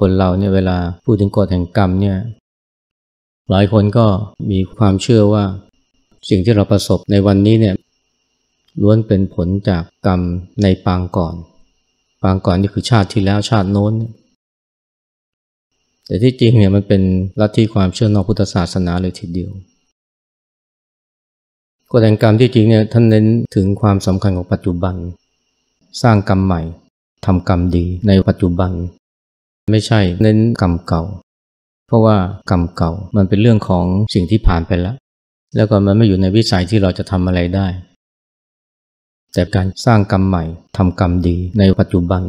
คนเราเนี่ยเวลาพูดถึงกฎแห่งกรรมเนี่ย หลายคนก็มีความเชื่อว่า สิ่งที่เราประสบในวันนี้เนี่ยล้วนเป็นผลจากกรรมในปางก่อน ปางก่อนนี่คือชาติที่แล้วชาติโน้น แต่ที่จริงเนี่ยมันเป็นลัทธิความเชื่อนอกพุทธศาสนาเลยทีเดียวกฎแห่งกรรมที่จริงเนี่ยท่านเน้นถึงความสำคัญของปัจจุบัน สร้างกรรมใหม่ทำกรรมดีในปัจจุบันไม่ใช่เน้นกรรมเก่า เพราะว่ากรรมเก่ามันเป็นเรื่องของสิ่งที่ผ่านไปแล้ว แล้วก็มันไม่อยู่ในวิสัยที่เราจะทำอะไรได้ แต่การสร้างกรรมใหม่ทำกรรมดีในปัจจุบัน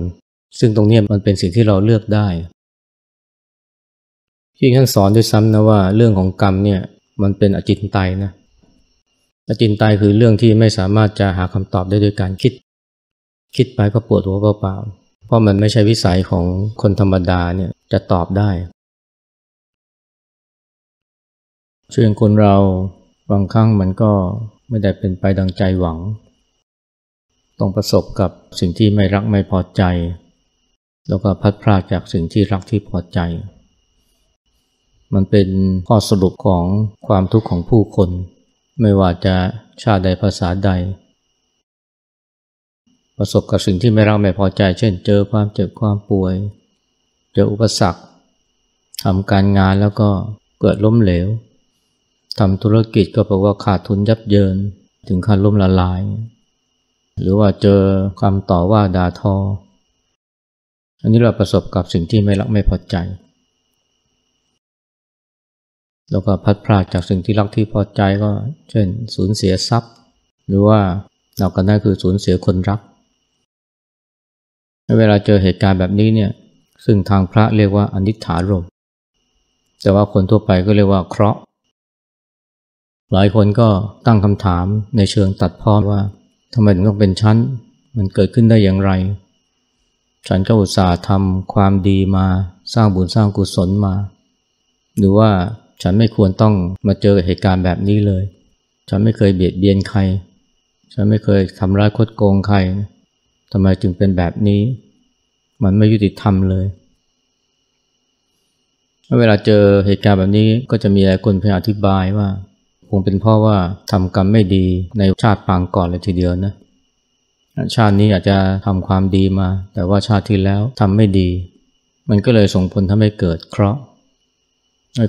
ซึ่งตรงนี้มันเป็นสิ่งที่เราเลือกได้ที่ท่านสอนด้วยซ้ำนะว่าเรื่องของกรรมเนี่ยมันเป็นอจินไตยนะอจินไตยคือเรื่องที่ไม่สามารถจะหาคำตอบได้ด้วยการคิด คิดไปก็ปวดหัวเปล่าๆเพราะมันไม่ใช่วิสัยของคนธรรมดาเนี่ยจะตอบได้ช่วคนเราบางครั้งมันก็ไม่ได้เป็นไปดังใจหวัง ต้องประสบกับสิ่งที่ไม่รักไม่พอใจ แล้วก็พัดพลาดจากสิ่งที่รักที่พอใจ มันเป็นข้อสรุปของความทุกข์ของผู้คนไม่ว่าจะชาติใดภาษาใดประสบกับสิ่งที่ไม่รัก ไม่พอใจ เช่นเจอความเจ็บความป่วยเจออุปสรรคทำการงานแล้วก็เกิดล้มเหลวทำธุรกิจก็บอกว่าขาดทุนยับเยินถึงขั้นล้มละลาย หรือว่าเจอคำต่อว่าด่าทออันนี้เราประสบกับสิ่งที่ไม่รักไม่พอใจแล้วก็พัดพลาดจากสิ่งที่รักที่พอใจก็เช่นสูญเสียทรัพย์ หรือว่าเราก็นั่นคือสูญเสียคนรักเวลาเจอเหตุการณ์แบบนี้เนี่ย ซึ่งทางพระเรียกว่าอนิจฐารมแต่ว่าคนทั่วไปก็เรียกว่าเคราะห์ หลายคนก็ตั้งคำถามในเชิงตัดพ้อว่า ทำไมถึงต้องเป็นชั้น มันเกิดขึ้นได้อย่างไร ฉันก็อุตส่าห์ทำความดีมาสร้างบุญสร้างกุศลมา หรือว่าฉันไม่ควรต้องมาเจอเหตุการณ์แบบนี้เลย ฉันไม่เคยเบียดเบียนใคร ฉันไม่เคยทำร้ายคดโกงใครทำไมจึงเป็นแบบนี้ มันไม่ยุติธรรมเลย เวลาเจอเหตุการณ์แบบนี้ก็จะมีหลายคนพยายามอธิบายว่าคงเป็นเพราะว่าทำกรรมไม่ดีในชาติปางก่อนเลยทีเดียวนะ ชาตินี้อาจจะทำความดีมา แต่ว่าชาติที่แล้วทำไม่ดี มันก็เลยส่งผลทำให้เกิดเคราะห์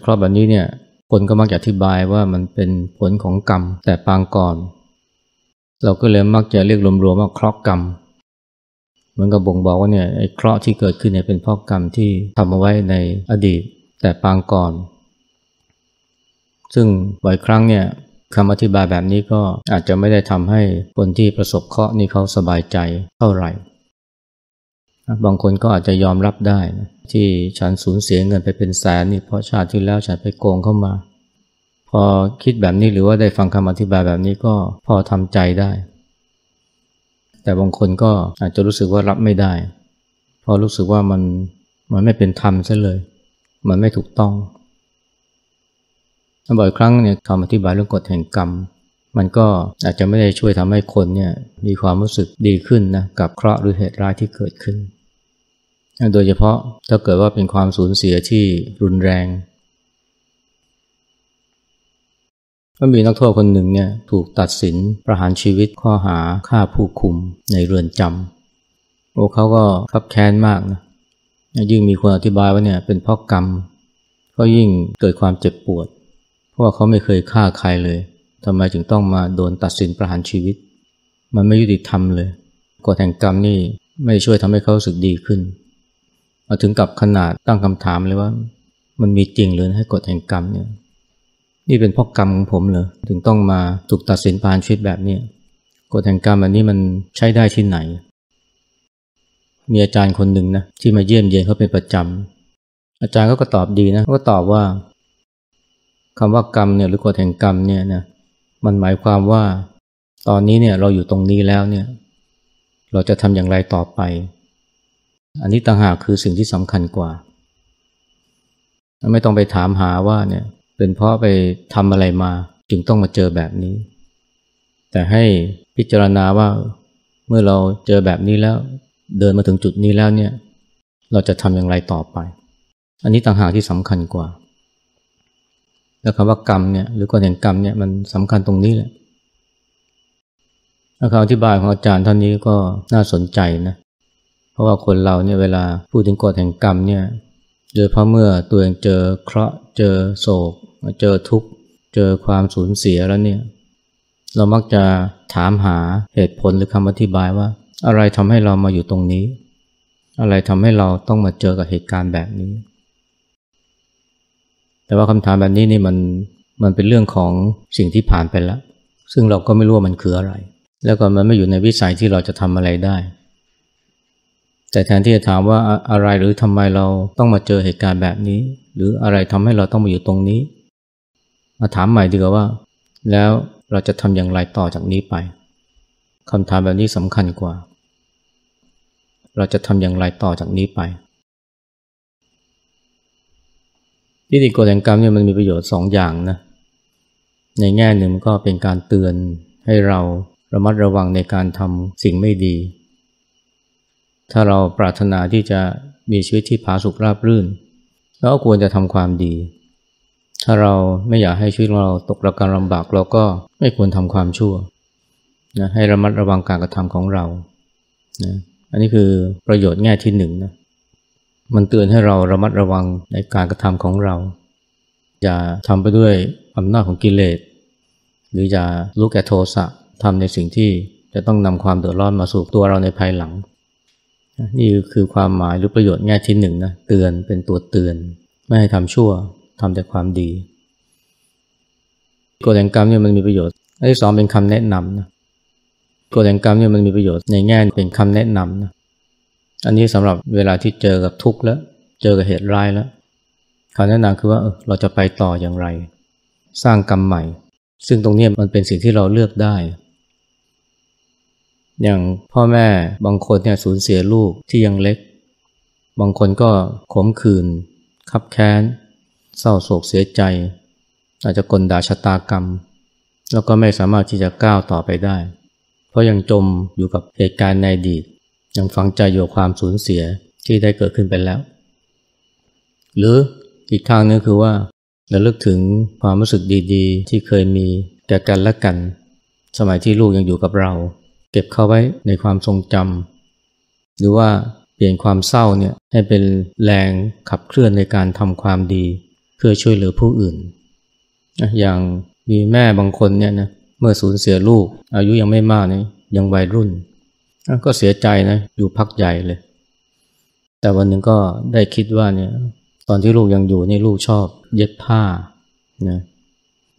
เคราะห์แบบนี้เนี่ย คนก็มักจะอธิบายว่ามันเป็นผลของกรรมแต่ปางก่อน เราก็เลยมักจะเรียกรวมๆว่าเคราะห์กรรมมันก็บ่งบอกว่าเนี่ยไอ้เคราะห์ที่เกิดขึ้นเนี่ยเป็นพ่อกรรมที่ทำเอาไว้ในอดีต แต่ปางก่อน ซึ่งบ่อยครั้งเนี่ยคำอธิบายแบบนี้ก็อาจจะไม่ได้ทำให้คนที่ประสบเคราะห์นี่เขาสบายใจเท่าไหร่ บางคนก็อาจจะยอมรับได้นะที่ฉันสูญเสียเงินไปเป็นแสนนี่เพราะชาติที่แล้วฉันไปโกงเข้ามา พอคิดแบบนี้หรือว่าได้ฟังคำอธิบายแบบนี้ก็พอทำใจได้แต่บางคนก็อาจจะรู้สึกว่ารับไม่ได้เพราะรู้สึกว่ามันมันไม่เป็นธรรมซะเลย มันไม่ถูกต้องบ่อยครั้งเนี่ยคำอธิบายเรื่องกฎแห่งกรรมมันก็อาจจะไม่ได้ช่วยทำให้คนเนี่ยมีความรู้สึกดีขึ้นนะกับเคราะห์หรือเหตุร้ายที่เกิดขึ้น โดยเฉพาะถ้าเกิดว่าเป็นความสูญเสียที่รุนแรงก็มีนักโทษคนหนึ่งเนี่ยถูกตัดสินประหารชีวิตข้อหาฆ่าผู้คุมในเรือนจำโอ้เขาก็คับแค้นมากนะยิ่งมีคนอธิบายว่าเนี่ยเป็นเพราะกรรมก็ยิ่งเกิดความเจ็บปวด เพราะว่าเขาไม่เคยฆ่าใครเลย ทำไมถึงต้องมาโดนตัดสินประหารชีวิต มันไม่ยุติธรรมเลยกฎแห่งกรรมนี่ไม่ช่วยทำให้เขาสึกดีขึ้นมาถึงกับขนาดตั้งคำถามเลยว่า มันมีจริงหรือให้กฎแห่งกรรมเนี่ยนี่เป็นพ่อกรรมของผมเหรอถึงต้องมาถูกตัดสินปานชีวิตแบบนี้กฎแห่งกรรมอันนี้มันใช้ได้ที่ไหน มีอาจารย์คนหนึ่งนะที่มาเยี่ยมเยียนเขาเป็นประจำอาจารย์ก็ก็ตอบดีนะก็ตอบว่าคำว่ากรรมเนี่ยหรือกฎแห่งกรรม เนี่ยนะมันหมายความว่า ตอนนี้เนี่ย เราอยู่ตรงนี้แล้วเนี่ย เราจะทำอย่างไรต่อไป อันนี้ต่างหากคือสิ่งที่สำคัญกว่าไม่ต้องไปถามหาว่าเนี่ยเป็นเพราะไปทำอะไรมาจึงต้องมาเจอแบบนี้ แต่ให้พิจารณาว่าเมื่อเราเจอแบบนี้แล้ว เดินมาถึงจุดนี้แล้วเนี่ยเราจะทำอย่างไรต่อไป อันนี้ต่างหากที่สำคัญกว่า แล้วคำว่ากรรมเนี่ยหรือก่อนแห่งกรรมเนี่ยมันสำคัญตรงนี้แหละคำอธิบายของอาจารย์ท่านนี้ก็น่าสนใจนะเพราะว่าคนเราเนี่ยเวลาพูดถึงกฎแห่งกรรมเนี่ยโดยเพราะเมื่อตัวเองเจอเคราะห์เจอโศกเจอทุกข์เจอความสูญเสียแล้วเนี่ย เรามักจะถามหาเหตุผลหรือคำอธิบายว่า อะไรทำให้เรามาอยู่ตรงนี้ อะไรทำให้เราต้องมาเจอกับเหตุการณ์แบบนี้ แต่ว่าคำถามแบบนี้นี่มัน มันเป็นเรื่องของสิ่งที่ผ่านไปแล้ว ซึ่งเราก็ไม่รู้ว่ามันคืออะไร แล้วก็มันไม่อยู่ในวิสัยที่เราจะทำอะไรได้ แต่แทนที่จะถามว่าอะไรหรือทำไมเราต้องมาเจอเหตุการณ์แบบนี้ หรืออะไรทำให้เราต้องมาอยู่ตรงนี้มาถามใหม่ดีกว่าว่าแล้วเราจะทำอย่างไรต่อจากนี้ไปคำถามแบบนี้สำคัญกว่า เราจะทำอย่างไรต่อจากนี้ไปนิติกฎแห่งกรรมเนี่ยมันมีประโยชน์สองอย่างนะ ในแง่หนึ่งก็เป็นการเตือนให้เราระมัดระวังในการทำสิ่งไม่ดี ถ้าเราปรารถนาที่จะมีชีวิตที่ผาสุกราบรื่นเราก็ควรจะทำความดีถ้าเราไม่อยากให้ชีวิตเราตกระการลำบากเราก็ไม่ควรทำความชั่วนะให้ระมัดระวังการกระทำของเรานะอันนี้คือประโยชน์แง่ที่หนึ่งนะมันเตือนให้เราระมัดระวังในการกระทำของเราอย่าทำไปด้วยอำนาจของกิเลสหรืออย่าลุกแก่โทสะทำในสิ่งที่จะต้องนำความเดือดร้อนมาสู่ตัวเราในภายหลังนี่คือความหมายหรือประโยชน์แง่ที่หนึ่งนะเตือนเป็นตัวเตือน ไม่ให้ทำชั่วทำแต่ความดีกฎแห่งกรรมเนี่ยมันมีประโยชน์ อันที่สองเป็นคำแนะนำนะกฎแห่งกรรมเนี่ยมันมีประโยชน์ในแง่เป็นคำแนะนำนะ อันนี้สำหรับเวลาที่เจอกับทุกข์แล้ว เจอกับเหตุร้ายแล้วคำแนะนำคือว่าเราจะไปต่ออย่างไร สร้างกรรมใหม่ ซึ่งตรงนี้มันเป็นสิ่งที่เราเลือกได้ อย่างพ่อแม่บางคนเนี่ยสูญเสียลูกที่ยังเล็ก บางคนก็ขมขื่นขับแค้นเศร้าโศกเสียใจ อาจจะกลด่าชะตากรรม แล้วก็ไม่สามารถที่จะก้าวต่อไปได้ เพราะยังจมอยู่กับเหตุการณ์ในอดีต ยังฝังใจอยู่ความสูญเสียที่ได้เกิดขึ้นไปแล้ว หรืออีกทางนึงคือว่าระลึกถึงความรู้สึกดี ๆ ที่เคยมีแก่กันและกัน สมัยที่ลูกยังอยู่กับเรา เก็บเข้าไว้ในความทรงจำหรือว่าเปลี่ยนความเศร้าเนี่ยให้เป็นแรงขับเคลื่อนในการทำความดีเพื่อช่วยเหลือผู้อื่นอย่างมีแม่บางคนเนี่ยนะเมื่อสูญเสียลูก อายุยังไม่มากนะยังวัยรุ่น ก็เสียใจนะอยู่พักใหญ่เลย แต่วันหนึ่งก็ได้คิดว่าเนี่ยตอนที่ลูกยังอยู่นี่ลูกชอบเย็บผ้านะ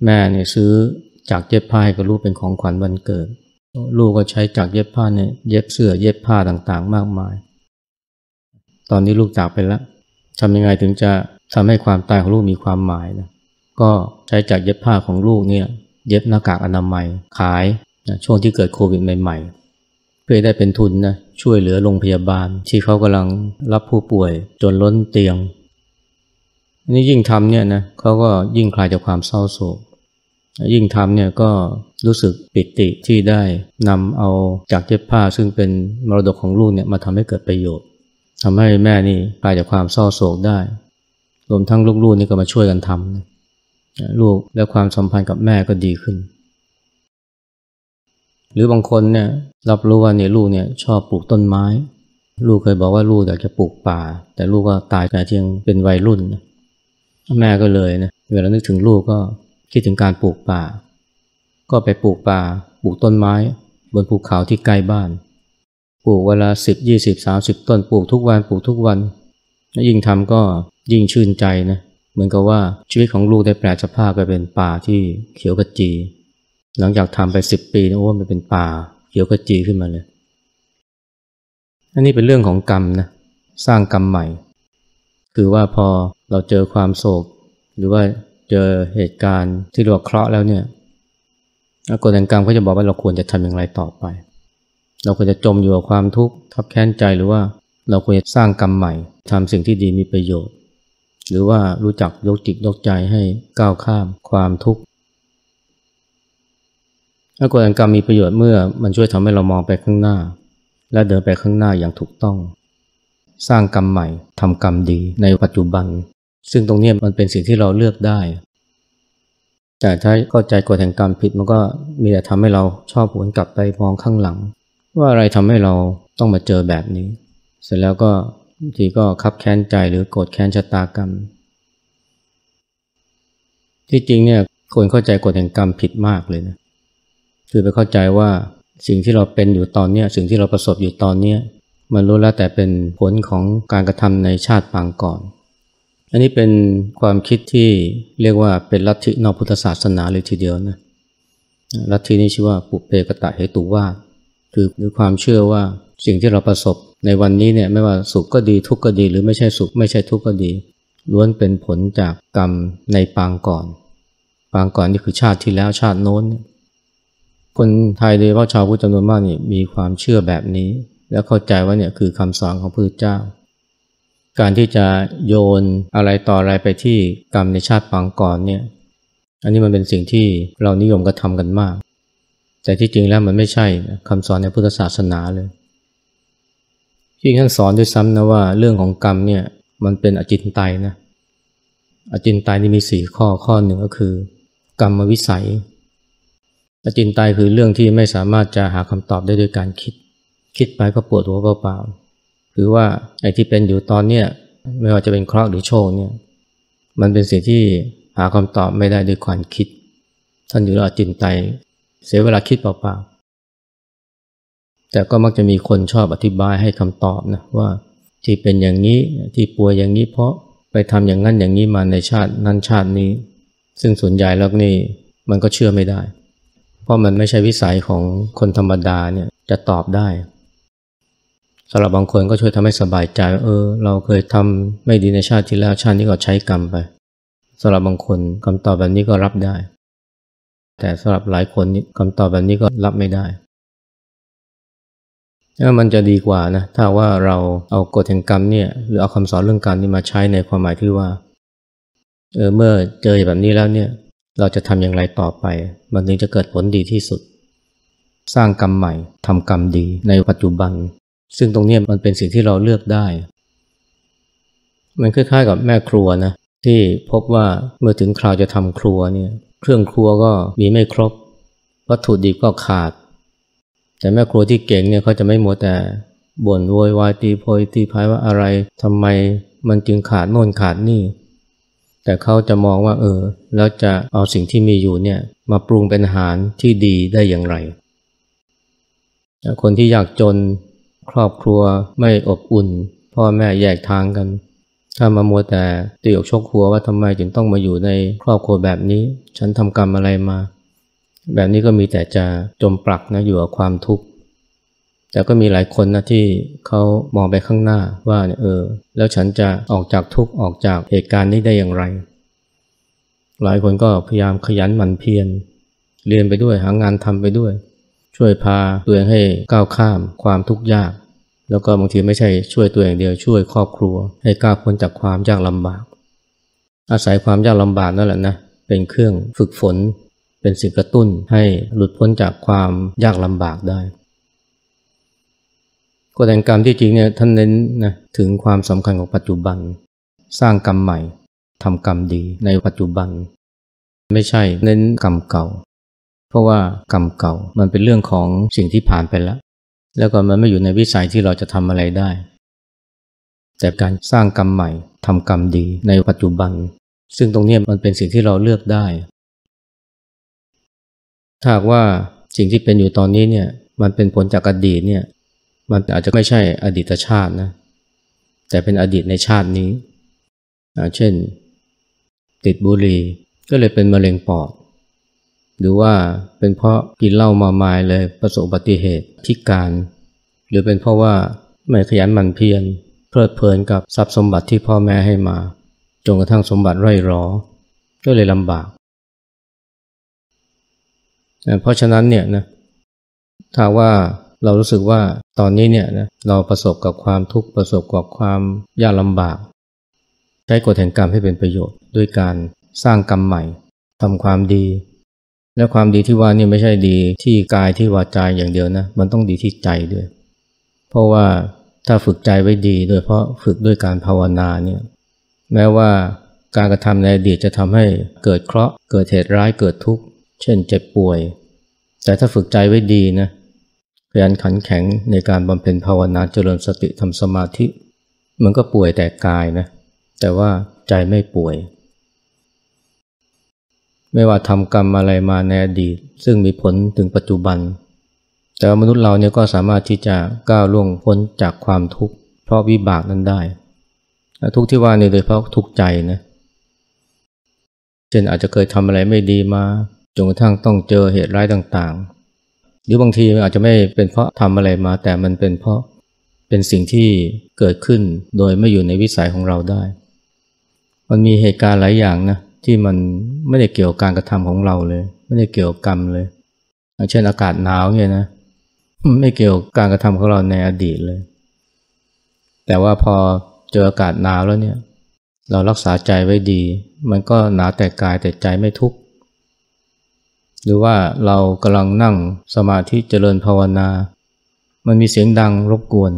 แม่เนี่ยซื้อจากเย็บผ้าให้กับลูกเป็นของขวัญวันเกิด ลูกก็ใช้จากเย็บผ้าเนี่ยเย็บเสื้อเย็บผ้าต่างๆ มากมาย ตอนนี้ลูกจากไปแล้วทำยังไงถึงจะทำให้ความตายของลูกมีความหมายนะ ก็ใช้จากเย็บผ้าของลูกเนี่ยเย็บหน้ากากอนามัยขายนะช่วงที่เกิดโควิดใหม่ๆ เพื่อได้เป็นทุนนะช่วยเหลือโรงพยาบาลที่เขากำลังรับผู้ป่วยจนล้นเตียงนี่ยิ่งทำเนี่ยนะเขาก็ยิ่งคลายจากความเศร้าโศก ยิ่งทำเนี่ยก็รู้สึกปิติที่ได้นำเอาจากเย็บผ้าซึ่งเป็นมรดกของลูกเนี่ยมาทำให้เกิดประโยชน์ทำให้แม่นี่คลายจากความเศร้าโศกได้รวมทั้งลูกๆนี่ก็มาช่วยกันทำนะลูกและความสัมพันธ์กับแม่ ก็ดีขึ้น หรือบางคนเนี่ยรับรู้ว่าเนี่ยลูกเนี่ยชอบปลูกต้นไม้ ลูกเคยบอกว่าลูกอยากจะปลูกป่า แต่ลูกก็ตายแต่ยังเป็นวัยรุ่นแม่ก็เลยนะเวลานึกถึงลูกก็คิดถึงการปลูกป่า ก็ไปปลูกป่า ปลูกต้นไม้บนภูเขาที่ใกล้บ้าน ปลูกเวลาสิบยี่สิบสาสิบต้นปลูกทุกวันปลูกทุกวันยิ่งทำก็ยิ่งชื่นใจนะ เหมือนกับว่าชีวิตของลูกได้แปลสภาพกลายเป็นป่าที่เขียวกระจี หลังจากทำไปสิบปีนะโอ้มันเป็นป่าเขียวกระจีขึ้นมาเลยอันนี้เป็นเรื่องของกรรมนะ สร้างกรรมใหม่ คือว่าพอเราเจอความโศก หรือว่าเจอเหตุการณ์ที่เรวกาเคราะห์แล้วเนี่ยกฎแห่งกรรมก็จะบอกว่าเราควรจะทำอย่างไรต่อไป เราควรจะจมอยู่กับความทุกข์ทับแค้นใจหรือว่าเราควรจะสร้างกรรมใหม่ทำสิ่งที่ดีมีประโยชน์หรือว่ารู้จักยกจิตยกใจให้ก้าวข้าม ความทุกข์อากฎแห่งกรรมมีประโยชน์เมื่อ มันช่วยทำให้เรามองไปข้างหน้า และเดินไปข้างหน้าอย่างถูกต้อง สร้างกรรมใหม่ทำกรรมดีในปัจจุบัน ซึ่งตรงนี้มันเป็นสิ่งที่เราเลือกได้แต่ถ้าเข้าใจกฎแห่งกรรมผิดมันก็มีแต่ทำให้เราชอบหวนกลับไปมองข้างหลัง ว่าอะไรทำให้เราต้องมาเจอแบบนี้ เสร็จแล้วก็ทีก็คับแค้นใจหรือโกรธแค้นชะตากรรม ที่จริงเนี่ยคนเข้าใจกฎแห่งกรรมผิดมากเลยนะ คือไปเข้าใจว่าสิ่งที่เราเป็นอยู่ตอนนี้สิ่งที่เราประสบอยู่ตอนนี้มันรู้แล้วแต่เป็นผลของการกระทำในชาติปางก่อน อันนี้เป็นความคิดที่เรียกว่าเป็นลัทธินอกพุทธศาสนาเลยทีเดียวนะ ลัทธินี้ชื่อว่าปุเปกตะเหตุว่าคือด้วยความเชื่อว่าสิ่งที่เราประสบ ในวันนี้เนี่ยไม่ว่าสุขก็ดีทุกข์ก็ดี หรือไม่ใช่สุขไม่ใช่ทุกข์ก็ดี ล้วนเป็นผลจากกรรมในปางก่อน ปางก่อนนี่คือชาติที่แล้วชาติโน้น คนไทยโดยเฉพาะชาวพุทธจำนวนมากนี่มีความเชื่อแบบนี้ แล้วเข้าใจว่าเนี่ยคือคำสอนของพระเจ้า การที่จะโยนอะไรต่ออะไรไปที่กรรมในชาติปางก่อนเนี่ยอันนี้มันเป็นสิ่งที่เรานิยมกระทำกันมากแต่ที่จริงแล้วมันไม่ใช่ คำสอนในพุทธศาสนาเลย ที่ท่านสอนด้วยซ้ำนะว่า เรื่องของกรรมเนี่ยมันเป็นอจินไตยนะ อจินไตยนี่มีสี่ข้อข้อหนึ่งก็คือ กรรมวิสัย อจินไตยคือเรื่องที่ไม่สามารถจะหาคำตอบได้ด้วยการคิด คิดไปก็ปวดหัวเปล่าๆคือว่าไอ้ที่เป็นอยู่ตอนเนี้ยไม่ว่าจะเป็นเคราะห์หรือโชคเนี่ย มันเป็นสิ่งที่หาคำตอบไม่ได้ด้วยความคิด ท่านอยู่ในอจินไตยเสียเวลาคิดเปล่าๆแต่ก็มักจะมีคนชอบอธิบายให้คำตอบนะ ว่าที่เป็นอย่างนี้ที่ป่วยอย่างนี้เพราะไปทำอย่างนั้นอย่างนี้มาในชาตินั้นชาตินี้ ซึ่งส่วนใหญ่แล้วนี่มันก็เชื่อไม่ได้ เพราะมันไม่ใช่วิสัยของคนธรรมดาเนี่ยจะตอบได้สำหรับบางคนก็ช่วยทำให้สบายใจเออ เราเคยทำไม่ดีในชาติที่แล้วชาตินี้ก็ใช้กรรมไปสำหรับบางคนคำตอบแบบนี้ก็รับได้แต่สำหรับหลายคนคำตอบแบบนี้ก็รับไม่ได้ถ้ามันจะดีกว่านะ ถ้าว่าเราเอากฎแห่งกรรมเนี่ย หรือเอาคำสอนเรื่องกรรมนี่มาใช้ในความหมายที่ว่า เออเมื่อเจอแบบนี้แล้วเนี่ยเราจะทำอย่างไรต่อไปมันถึงจะเกิดผลดีที่สุด สร้างกรรมใหม่ทำกรรมดีในปัจจุบัน ซึ่งตรงนี้มันเป็นสิ่งที่เราเลือกได้ มันคล้ายๆกับแม่ครัวนะ ที่พบว่าเมื่อถึงคราวจะทำครัวเนี่ยเครื่องครัวก็มีไม่ครบ วัตถุดิบก็ขาด แต่แม่ครัวที่เก่งเนี่ยเขาจะไม่มดแต่บ่นโวยวายตีโพยตีพายว่าอะไรทำไมมันจึงขาดโน่นขาดนี่ แต่เขาจะมองว่าเออแล้วจะเอาสิ่งที่มีอยู่เนี่ยมาปรุงเป็นอาหารที่ดีได้อย่างไร คนที่อยากจนครอบครัวไม่อบอุ่น พ่อแม่แยกทางกันถ้ามามัวแต่ตีอกชกหัวว่าทำไมถึงต้องมาอยู่ในครอบครัวแบบนี้ ฉันทำกรรมอะไรมา แบบนี้ก็มีแต่จะจมปลักนะอยู่กับความทุกข์แต่ก็มีหลายคนนะที่เขามองไปข้างหน้าว่าเออ แล้วฉันจะออกจากทุกข์ออกจากเหตุการณ์นี้ได้อย่างไร หลายคนก็พยายามขยันหมั่นเพียรเรียนไปด้วยหางานทำไปด้วย ช่วยพาตัวเองให้ ก้าวข้าม ความทุกข์ยากแล้วก็บางทีไม่ใช่ช่วยตัวเองเดียวช่วยครอบครัว ให้ก้าวพ้นจากความยากลำบาก อาศัยความยากลำบากนั่นแหละนะเป็นเครื่องฝึกฝน เป็นสิ่งกระตุ้นให้หลุดพ้นจากความยากลำบากได้กฎแห่งกรรมที่จริงเนี่ยท่านเน้นนะถึงความสำคัญของปัจจุบัน สร้างกรรมใหม่ ทำกรรมดีในปัจจุบัน ไม่ใช่เน้นกรรมเก่า เพราะว่ากรรมเก่ามันเป็นเรื่องของสิ่งที่ผ่านไปแล้วแล้วก็มันไม่อยู่ในวิสัยที่เราจะทำอะไรได้ แต่การสร้างกรรมใหม่ทำกรรมดีในปัจจุบัน ซึ่งตรงนี้มันเป็นสิ่งที่เราเลือกได้ถ้าว่า สิ่งที่เป็นอยู่ตอนนี้เนี่ยมันเป็นผลจากอดีตเนี่ยมันอาจจะไม่ใช่อดีตชาตินะ แต่เป็นอดีตในชาตินี้ เช่นติดบุหรี่ก็เลยเป็นมะเร็งปอดหรือว่าเป็นเพราะกินเหล้ามาไม้เลยประสบอุบัติเหตุพิการ หรือเป็นเพราะว่าไม่ขยันหมั่นเพียรเพลิดเพลินกับทรัพย์สมบัติที่พ่อแม่ให้มาจนกระทั่งสมบัติไร้รอก็เลยลำบาก เพราะฉะนั้นเนี่ยนะถ้าว่าเรารู้สึกว่าตอนนี้เนี่ยนะเราประสบกับความทุกข์ประสบกับความยากลำบากใช้กฎแห่งกรรมให้เป็นประโยชน์ด้วยการสร้างกรรมใหม่ทำความดีและความดีที่ว่านี่ไม่ใช่ดีที่กายที่วาจาอย่างเดียวนะมันต้องดีที่ใจด้วย เพราะว่าถ้าฝึกใจไว้ดีโดยเพราะฝึกด้วยการภาวนาเนี่ยแม้ว่าการกระทำในอดีตจะทำให้เกิดเคราะห์เกิดเหตุร้ายเกิดทุกข์เช่นเจ็บป่วย แต่ถ้าฝึกใจไว้ดีนะขยันขันแข็งในการบำเพ็ญภาวนาเจริญสติทำสมาธิ มันก็ป่วยแต่กายนะแต่ว่าใจไม่ป่วยไม่ว่าทำกรรมอะไรมาในอดีต ซึ่งมีผลถึงปัจจุบัน แต่มนุษย์เราเนี่ยก็สามารถที่จะก้าวล่วงพ้นจากความทุกข์เพราะวิบากนั้นได้ทุกที่ว่านี่โดยเพราะทุกใจนะ เช่นอาจจะเคยทำอะไรไม่ดีมา จนกระทั่งต้องเจอเหตุร้ายต่าง ๆ หรือบางทีอาจจะไม่เป็นเพราะทำอะไรมา แต่มันเป็นเพราะเป็นสิ่งที่เกิดขึ้นโดยไม่อยู่ในวิสัยของเราได้ มันมีเหตุการณ์หลายอย่างนะที่มันไม่ได้เกี่ยวกับการกระทำของเราเลย ไม่ได้เกี่ยวกับกรรมเลยเช่นอากาศหนาวเนี่ยนะไม่เกี่ยวกับการกระทำของเราในอดีตเลย แต่ว่าพอเจออากาศหนาวแล้วเนี่ยเรารักษาใจไว้ดี มันก็หนาวแต่กายแต่ใจไม่ทุกข์หรือว่าเรากำลังนั่งสมาธิเจริญภาวนา มันมีเสียงดังรบกวน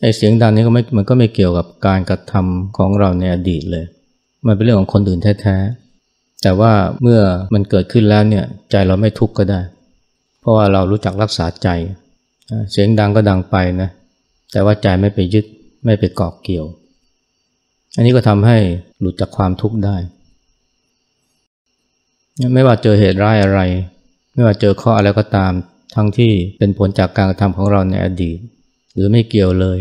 ไอ้เสียงดังนี้ก็ไม่มันก็ไม่เกี่ยวกับการกระทำของเราในอดีตเลยมันเป็นเรื่องของคนอื่นแท้ ๆ แต่ว่าเมื่อมันเกิดขึ้นแล้วเนี่ยใจเราไม่ทุกข์ก็ได้ เพราะว่าเรารู้จักรักษาใจ เสียงดังก็ดังไปนะ แต่ว่าใจไม่ไปยึด ไม่ไปเกาะเกี่ยว อันนี้ก็ทำให้หลุดจากความทุกข์ได้ ไม่ว่าเจอเหตุร้ายอะไร ไม่ว่าเจอข้ออะไรก็ตาม ทั้งที่เป็นผลจากการกระทำของเราในอดีต หรือไม่เกี่ยวเลย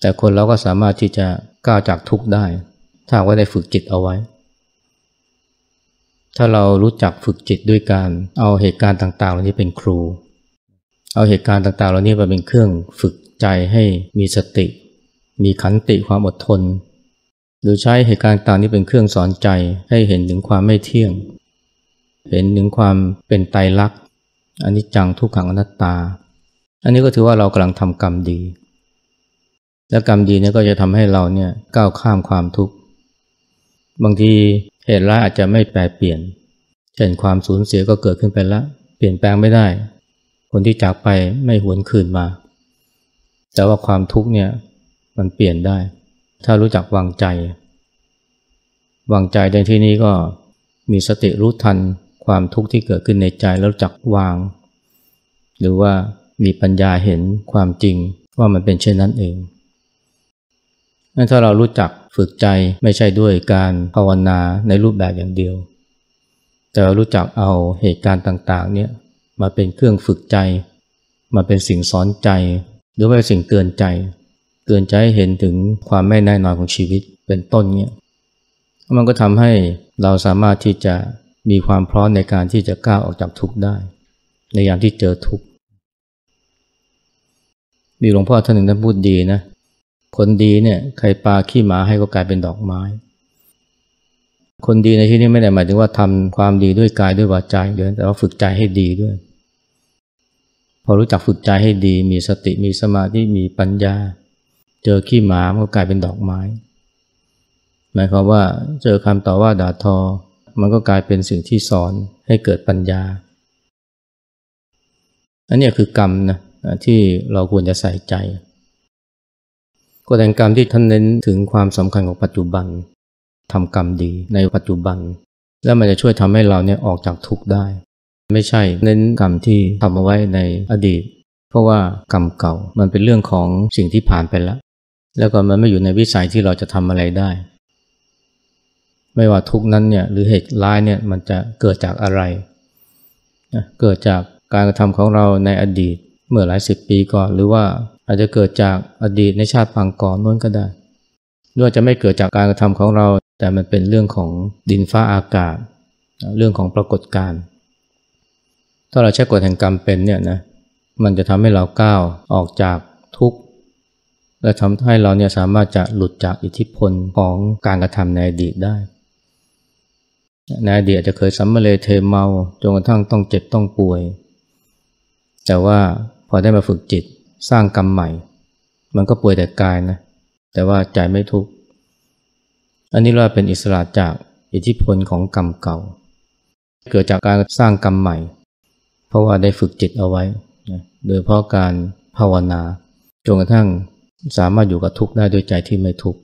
แต่คนเราก็สามารถที่จะก้าวจากทุกข์ได้ถ้าว่าได้ฝึกจิตเอาไว้ ถ้าเรารู้จักฝึกจิตด้วยการ เอาเหตุการณ์ต่างๆเหล่านี้เป็นครู เอาเหตุการณ์ต่างๆเหล่านี้มาเป็นเครื่องฝึกใจให้มีสติ มีขันติความอดทน หรือใช้เหตุการณ์ต่างนี้เป็นเครื่องสอนใจ ให้เห็นถึงความไม่เที่ยง เห็นถึงความเป็นไตรลักษณ์อันนี้จังทุกขังอนัตตา อันนี้ก็ถือว่าเรากำลังทำกรรมดี และกรรมดีนี่ก็จะทำให้เราเนี่ยก้าวข้ามความทุกข์บางทีเหตุร้ายอาจจะไม่แปรเปลี่ยนเช่นความสูญเสียก็เกิดขึ้นไปแล้วเปลี่ยนแปลงไม่ได้ คนที่จากไปไม่หวนคืนมา แต่ว่าความทุกข์เนี่ยมันเปลี่ยนได้ ถ้ารู้จักวางใจ วางใจในที่นี้ก็ มีสติรู้ทัน ความทุกข์ที่เกิดขึ้นในใจแล้วจักวาง หรือว่ามีปัญญาเห็นความจริงว่ามันเป็นเช่นนั้นเอง้ถ้าเรารู้จักฝึกใจไม่ใช่ด้วยการภาวนาในรูปแบบอย่างเดียว แต่เรารู้จักเอาเหตุการณ์ต่างๆ เนี่ยมาเป็นเครื่องฝึกใจ มาเป็นสิ่งสอนใจหรือว่าสิ่งเตือนใจเตือนใจเห็นถึงความไม่แน่นอนของชีวิตเป็นต้นเนี่ยมันก็ทำให้เราสามารถที่จะมีความพร้อมในการที่จะก้าวออกจากทุกข์ได้ในยามที่เจอทุกข์มีหลวงพ่อท่านหนึ่งท่านพูดดีนะคนดีเนี่ยใครปาขี้หมาให้ก็กลายเป็นดอกไม้ คนดีในที่นี้ไม่ได้หมายถึงว่าทำความดีด้วยกายด้วยวาจาย่งเดียแต่ว่าฝึกใจให้ดีด้วย พอรู้จักฝึกใจให้ดี มีสติมีสมาธิมีปัญญา เจอขี้หมามันก็กลายเป็นดอกไม้ หมายความว่าเจอคำต่อว่าด่าทอ มันก็กลายเป็นสิ่งที่สอนให้เกิดปัญญาอันนี้คือกรรมนะที่เราควรจะใส่ใจกฎแห่งกรรมที่ท่านเน้นถึงความสำคัญของปัจจุบัน ทำกรรมดีในปัจจุบัน แล้วมันจะช่วยทำให้เราเนี่ยออกจากทุกข์ได้ ไม่ใช่เน้นกรรมที่ทำเอาไว้ในอดีต เพราะว่ากรรมเก่ามันเป็นเรื่องของสิ่งที่ผ่านไปแล้ว แล้วก็มันไม่อยู่ในวิสัยที่เราจะทำอะไรได้ ไม่ว่าทุกนั้นเนี่ยหรือเหตุร้ายเนี่ยมันจะเกิดจากอะไรเกิดจากการกระทำของเราในอดีตเมื่อหลายสิบปีก่อนหรือว่าอาจจะเกิดจากอดีตในชาติปางก่อนนู้นก็ได้ือวาจะไม่เกิดจากการกระทำของเรา แต่มันเป็นเรื่องของดินฟ้าอากาศ เรื่องของปรากฏการณ์ ถ้าเราใช้กฎแห่งกรรมเป็นเนี่ยนะ มันจะทำให้เราก้าวออกจากทุกข์ และทำให้เราเนี่ยสามารถจะหลุดจากอิทธิพลของการกระทำในอดีตได้ ในอดีตจะเคยสัมมาเลเทเมา จนกระทั่งต้องเจ็บต้องป่วย แต่ว่าพอได้มาฝึกจิตสร้างกรรมใหม่ มันก็ป่วยแต่กายนะ แต่ว่าใจไม่ทุกข์ อันนี้เราเป็นอิสระจากอิทธิพลของกรรมเก่า เกิดจากการสร้างกรรมใหม่ เพราะว่าได้ฝึกจิตเอาไว้ โดยเพราะการภาวนาจนกระทั่งสามารถอยู่กับทุกข์ได้ด้วยใจที่ไม่ทุกข์